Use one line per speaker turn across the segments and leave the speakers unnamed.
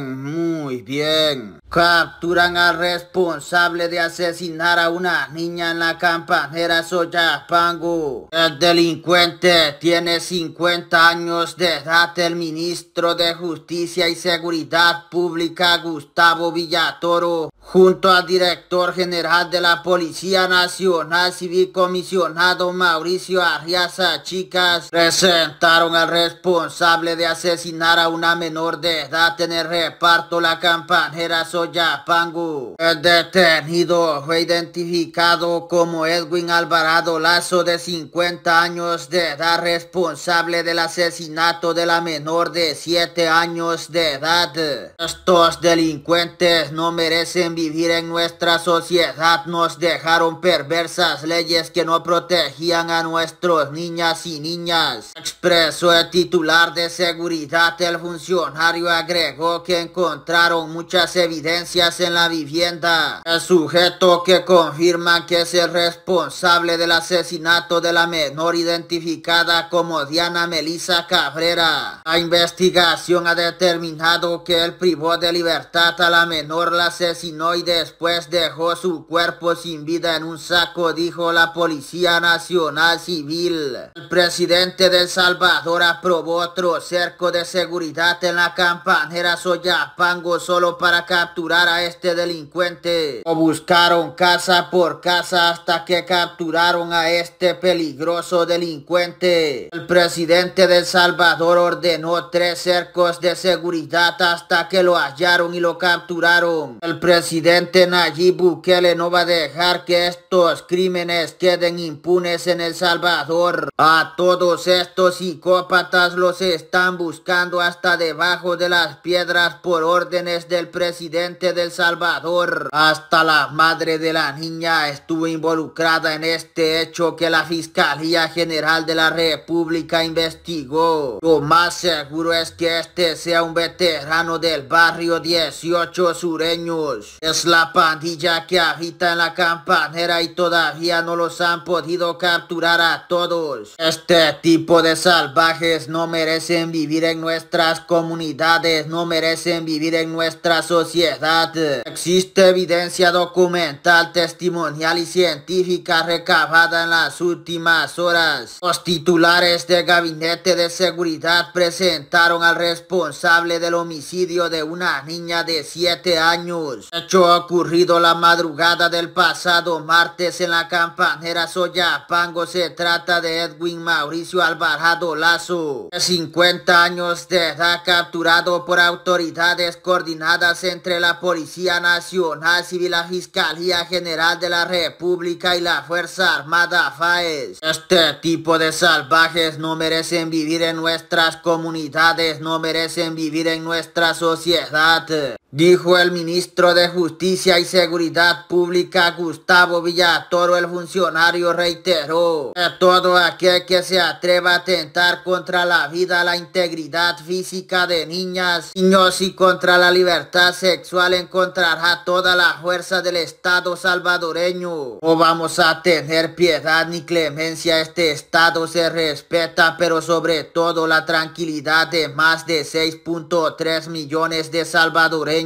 muy bien. Capturan al responsable de asesinar a una niña en la campanera Soyapango. El delincuente tiene 50 años de edad. El ministro de Justicia y Seguridad Pública Gustavo Villatoro junto al director general de la Policía Nacional Civil Comisionado Mauricio Arriaza Chicas, presentaron al responsable de asesinar a una menor de edad en el reparto la campanera Soyapangu. El detenido fue identificado como Edwin Alvarado Lazo de 50 años de edad responsable del asesinato de la menor de 7 años de edad. Estos delincuentes no merecen vivir en nuestra sociedad. Nos dejaron perversas leyes que no protegían a nuestros niñas y niñas. Expresó el titular de seguridad el funcionario agresivo que encontraron muchas evidencias en la vivienda. El sujeto que confirma que es el responsable del asesinato de la menor identificada como Diana melissa Cabrera. La investigación ha determinado que el privó de libertad a la menor la asesinó y después dejó su cuerpo sin vida en un saco, dijo la Policía Nacional Civil. El presidente de Salvador aprobó otro cerco de seguridad en la campaña extranjeras Pango solo para capturar a este delincuente. o buscaron casa por casa hasta que capturaron a este peligroso delincuente. El presidente de El Salvador ordenó tres cercos de seguridad hasta que lo hallaron y lo capturaron. El presidente Nayib Bukele no va a dejar que estos crímenes queden impunes en El Salvador. A todos estos psicópatas los están buscando hasta debajo de las piedras por órdenes del presidente del Salvador. Hasta la madre de la niña estuvo involucrada en este hecho que la Fiscalía General de la República investigó. Lo más seguro es que este sea un veterano del barrio 18 sureños. Es la pandilla que agita en la campanera y todavía no los han podido capturar a todos. Este tipo de salvajes no merecen vivir en nuestras comunidades, merecen vivir en nuestra sociedad. Existe evidencia documental, testimonial y científica recabada en las últimas horas. Los titulares del Gabinete de Seguridad presentaron al responsable del homicidio de una niña de 7 años. Hecho ocurrido la madrugada del pasado martes en la campanera Soyapango se trata de Edwin Mauricio Alvarado Lazo, de 50 años de edad capturado por autoridades coordinadas entre la Policía Nacional Civil, la Fiscalía General de la República y la Fuerza Armada FAES. Este tipo de salvajes no merecen vivir en nuestras comunidades, no merecen vivir en nuestra sociedad. Dijo el ministro de Justicia y Seguridad Pública Gustavo Villatoro, el funcionario reiteró a todo aquel que se atreva a atentar contra la vida, la integridad física de niñas, niños y contra la libertad sexual encontrará toda la fuerza del Estado salvadoreño. O vamos a tener piedad ni clemencia, este Estado se respeta, pero sobre todo la tranquilidad de más de 6.3 millones de salvadoreños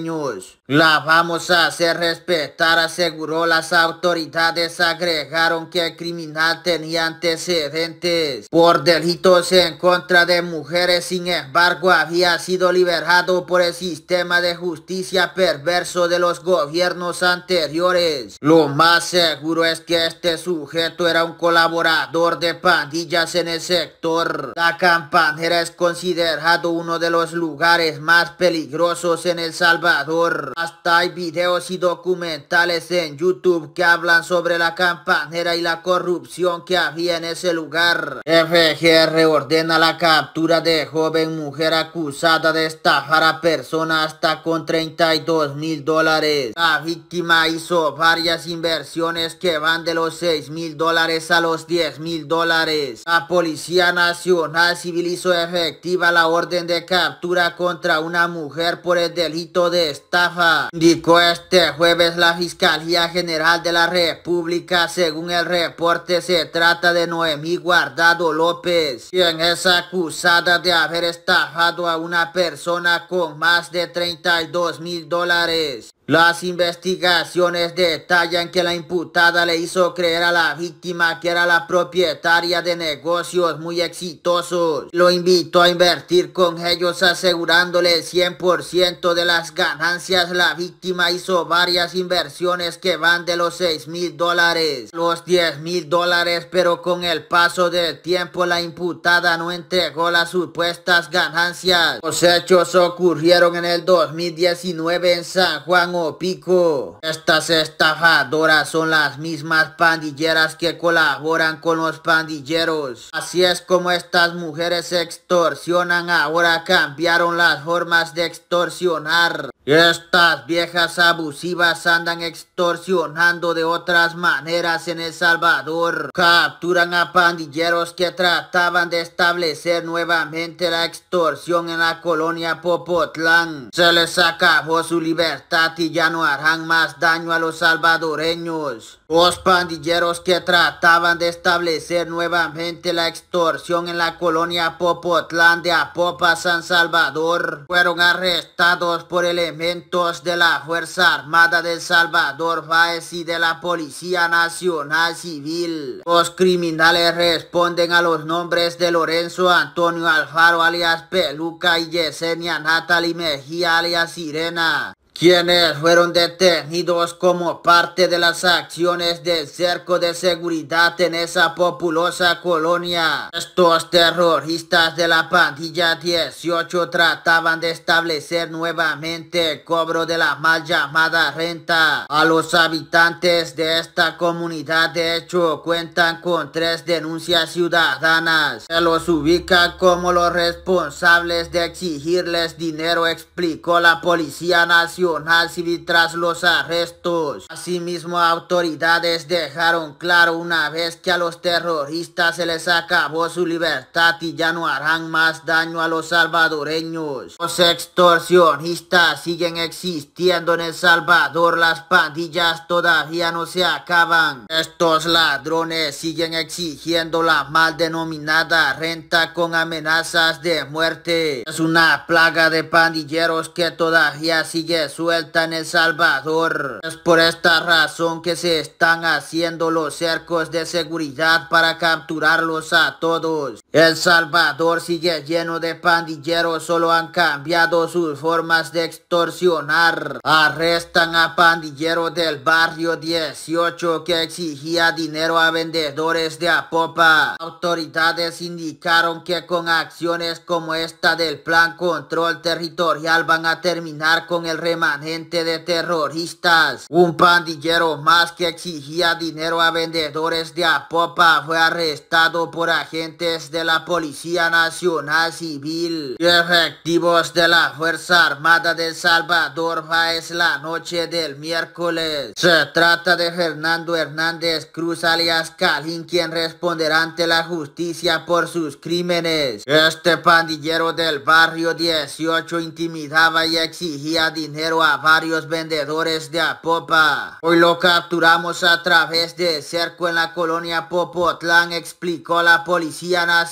la vamos a hacer respetar, aseguró las autoridades. Agregaron que el criminal tenía antecedentes por delitos en contra de mujeres. Sin embargo, había sido liberado por el sistema de justicia perverso de los gobiernos anteriores. Lo más seguro es que este sujeto era un colaborador de pandillas en el sector. La campanera es considerado uno de los lugares más peligrosos en El Salvador hasta hay videos y documentales en YouTube que hablan sobre la campanera y la corrupción que había en ese lugar. FGR ordena la captura de joven mujer acusada de estafar a personas hasta con 32 mil dólares. La víctima hizo varias inversiones que van de los 6 mil dólares a los 10 mil dólares. La Policía Nacional civilizó efectiva la orden de captura contra una mujer por el delito de de estafa, indicó este jueves la Fiscalía General de la República. Según el reporte, se trata de Noemí Guardado López, quien es acusada de haber estafado a una persona con más de 32 mil dólares. Las investigaciones detallan que la imputada le hizo creer a la víctima que era la propietaria de negocios muy exitosos. Lo invitó a invertir con ellos asegurándole el 100% de las ganancias. La víctima hizo varias inversiones que van de los 6 mil dólares, los 10 mil dólares, pero con el paso del tiempo la imputada no entregó las supuestas ganancias. Los hechos ocurrieron en el 2019 en San Juan, pico. Estas estafadoras son las mismas pandilleras que colaboran con los pandilleros. Así es como estas mujeres extorsionan ahora cambiaron las formas de extorsionar. Estas viejas abusivas andan extorsionando de otras maneras en El Salvador. Capturan a pandilleros que trataban de establecer nuevamente la extorsión en la colonia Popotlán. Se les acabó su libertad y ya no harán más daño a los salvadoreños. Los pandilleros que trataban de establecer nuevamente la extorsión en la colonia Popotlán de Apopa, San Salvador, fueron arrestados por elementos de la Fuerza Armada de Salvador Fáez y de la Policía Nacional Civil. Los criminales responden a los nombres de Lorenzo Antonio Alfaro alias Peluca y Yesenia Natalie Mejía alias Sirena quienes fueron detenidos como parte de las acciones de cerco de seguridad en esa populosa colonia. Estos terroristas de la pandilla 18 trataban de establecer nuevamente el cobro de la mal llamada renta. A los habitantes de esta comunidad de hecho cuentan con tres denuncias ciudadanas. Se los ubica como los responsables de exigirles dinero, explicó la policía nacional Civil tras los arrestos. Asimismo, autoridades dejaron claro una vez que a los terroristas se les acabó su libertad y ya no harán más daño a los salvadoreños. Los extorsionistas siguen existiendo en El Salvador, las pandillas todavía no se acaban. Estos ladrones siguen exigiendo la mal denominada renta con amenazas de muerte. Es una plaga de pandilleros que todavía sigue suelta en El Salvador. Es por esta razón que se están haciendo los cercos de seguridad para capturarlos a todos. El Salvador sigue lleno de pandilleros, solo han cambiado sus formas de extorsionar. Arrestan a pandilleros del barrio 18 que exigía dinero a vendedores de Apopa. Autoridades indicaron que con acciones como esta del plan control territorial van a terminar con el remanente de terroristas. Un pandillero más que exigía dinero a vendedores de Apopa fue arrestado por agentes de la Policía Nacional Civil y efectivos de la Fuerza Armada de Salvador es la noche del miércoles. Se trata de Fernando Hernández Cruz alias Calín quien responderá ante la justicia por sus crímenes. Este pandillero del barrio 18 intimidaba y exigía dinero a varios vendedores de Apopa. Hoy lo capturamos a través de cerco en la colonia Popotlán, explicó la policía nacional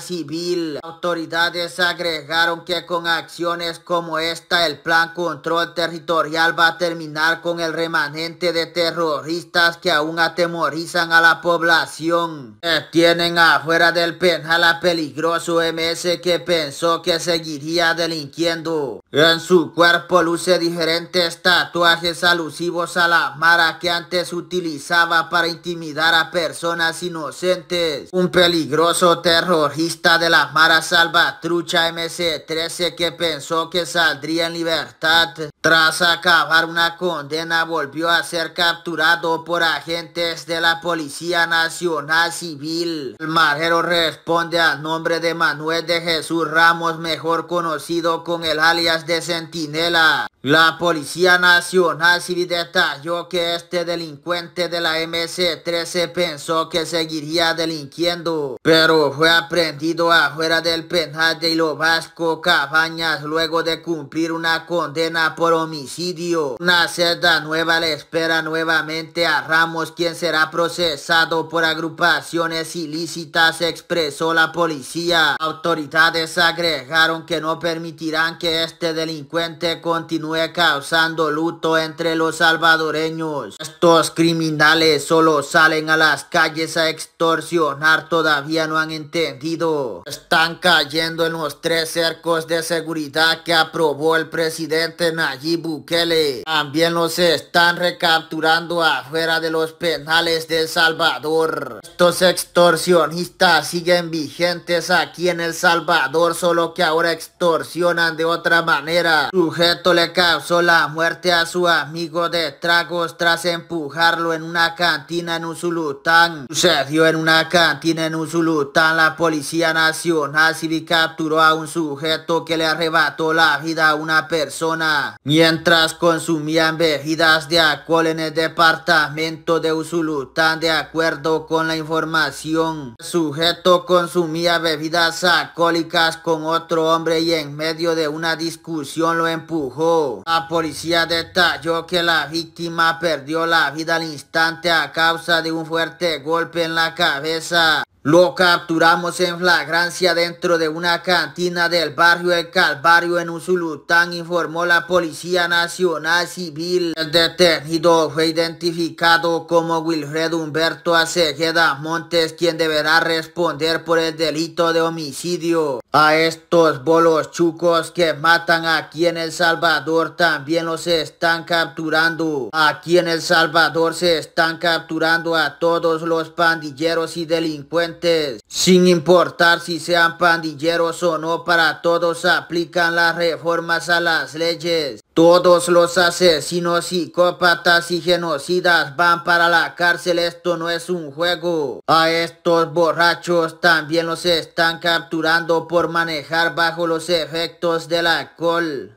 civil. Autoridades agregaron que con acciones como esta el plan control territorial va a terminar con el remanente de terroristas que aún atemorizan a la población. Eh, tienen afuera del penal a peligroso MS que pensó que seguiría delinquiendo. En su cuerpo luce diferentes tatuajes alusivos a la mara que antes utilizaba para intimidar a personas inocentes. Un peligroso terrorista terrorista de las Maras Salvatrucha MC-13 que pensó que saldría en libertad tras acabar una condena volvió a ser capturado por agentes de la Policía Nacional Civil. El marjero responde al nombre de Manuel de Jesús Ramos, mejor conocido con el alias de Centinela. La Policía Nacional Civil detalló que este delincuente de la MC-13 pensó que seguiría delinquiendo, pero fue aprendido afuera del penal de Hilo Vasco Cabañas luego de cumplir una condena por homicidio. Una celda nueva le espera nuevamente a Ramos, quien será procesado por agrupaciones ilícitas, expresó la policía. Autoridades agregaron que no permitirán que este delincuente continúe causando luto entre los salvadoreños. Estos criminales solo salen a las calles a extorsionar, todavía no han entendido. Están cayendo en los tres cercos de seguridad que aprobó el presidente Nay. ...y Bukele. También los están recapturando afuera de los penales de El Salvador. Estos extorsionistas siguen vigentes aquí en El Salvador, solo que ahora extorsionan de otra manera. sujeto le causó la muerte a su amigo de tragos tras empujarlo en una cantina en Usulután. Sucedió en una cantina en Usulután. La Policía Nacional Civil capturó a un sujeto que le arrebató la vida a una persona. Mientras consumían bebidas de alcohol en el departamento de Usulután, de acuerdo con la información, el sujeto consumía bebidas alcohólicas con otro hombre y en medio de una discusión lo empujó. La policía detalló que la víctima perdió la vida al instante a causa de un fuerte golpe en la cabeza. Lo capturamos en flagrancia dentro de una cantina del barrio El Calvario en Usulután, informó la Policía Nacional Civil. El detenido fue identificado como Wilfred Humberto Acejeda Montes, quien deberá responder por el delito de homicidio. A estos bolos chucos que matan aquí en El Salvador también los están capturando. Aquí en El Salvador se están capturando a todos los pandilleros y delincuentes sin importar si sean pandilleros o no, para todos aplican las reformas a las leyes. Todos los asesinos, psicópatas y genocidas van para la cárcel. Esto no es un juego. A estos borrachos también los están capturando por manejar bajo los efectos del alcohol.